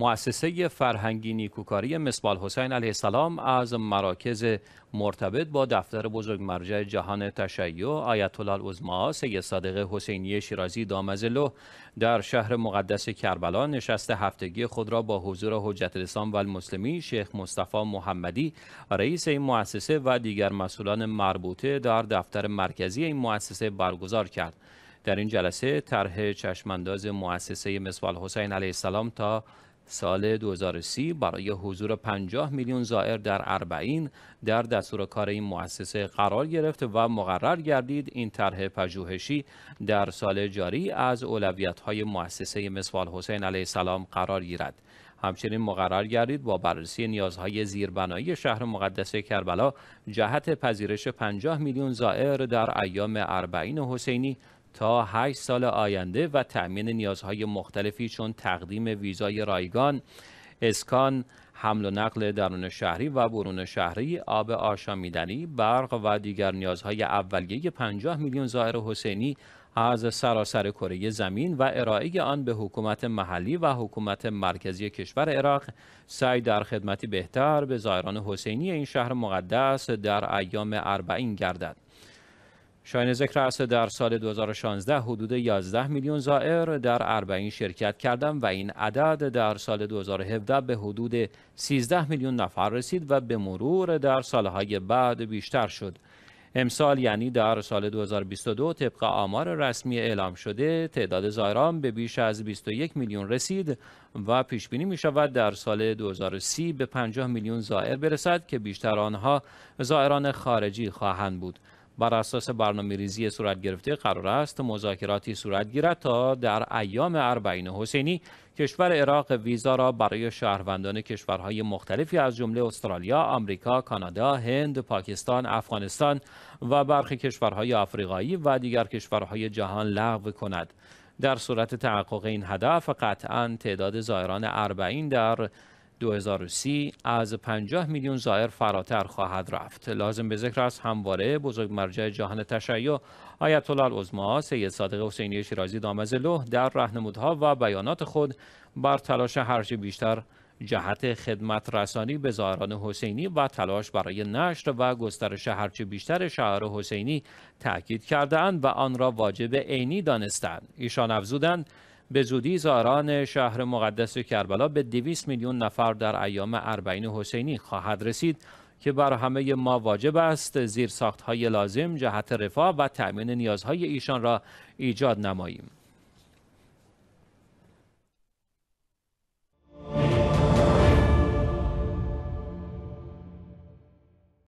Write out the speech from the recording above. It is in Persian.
مؤسسه فرهنگی نیکوکاری مصبال حسین علیه السلام از مراکز مرتبط با دفتر بزرگ مرجع جهان تشیع آیت الله عظما سید صادق حسینی شیرازی دامزلو در شهر مقدس کربلا نشست هفتگی خود را با حضور حجت الاسلام و شیخ مصطفی محمدی رئیس این مؤسسه و دیگر مسئولان مربوطه در دفتر مرکزی این مؤسسه برگزار کرد در این جلسه طرح چشمانداز مؤسسه مسوال حسین علیه السلام تا سال 2030 برای حضور 50 میلیون زائر در اربعین در دستور کار این مؤسسه قرار گرفت و مقرر گردید این طرح پژوهشی در سال جاری از اولویت های مؤسسه مسوال حسین علیه السلام قرار گیرد. همچنین مقرر گردید با بررسی نیازهای زیربنایی شهر مقدس کربلا جهت پذیرش 50 میلیون زائر در ایام اربعین حسینی تا 8 سال آینده و تأمین نیازهای مختلفی چون تقدیم ویزای رایگان، اسکان، حمل و نقل درون شهری و برون شهری، آب آشامیدنی، برق و دیگر نیازهای اولیه 50 میلیون زائر حسینی از سراسر کره زمین و ارائه آن به حکومت محلی و حکومت مرکزی کشور عراق سعی در خدمتی بهتر به زائران حسینی این شهر مقدس در ایام اربعین گردد. شاین ذکر است در سال 2016 حدود 11 میلیون زائر در اربعین شرکت کردند و این عدد در سال 2017 به حدود 13 میلیون نفر رسید و به مرور در سالهای بعد بیشتر شد. امسال یعنی در سال 2022 طبق آمار رسمی اعلام شده تعداد زائران به بیش از 21 میلیون رسید و پیش بینی می شود در سال 2030 به 50 میلیون زائر برسد که بیشتر آنها زائران خارجی خواهند بود. بر اساس برنامه ریزی صورت گرفته قرار است مذاکراتی صورت گیرد تا در ایام اربعین حسینی کشور عراق ویزا را برای شهروندان کشورهای مختلفی از جمله استرالیا، آمریکا، کانادا، هند، پاکستان، افغانستان و برخی کشورهای آفریقایی و دیگر کشورهای جهان لغو کند. در صورت تحقق این هدف قطعا تعداد زائران اربعین در 2030 از 50 میلیون زائر فراتر خواهد رفت لازم به ذکر است همواره بزرگ مرجع جهان تشیع آیت الله العظما سید صادق حسینی شیرازی دامزلو در رهنمودها و بیانات خود بر تلاش هرچه بیشتر جهت خدمت رسانی به زائران حسینی و تلاش برای نشر و گسترش هرچه بیشتر شهر حسینی تاکید کردهاند و آن را واجب عینی دانستند ایشان افزودند به زودی زاران شهر مقدس کربلا به 200 میلیون نفر در ایام اربعین حسینی خواهد رسید که بر همه ما واجب است زیر ساخت های لازم جهت رفاه و تأمین نیازهای ایشان را ایجاد نماییم.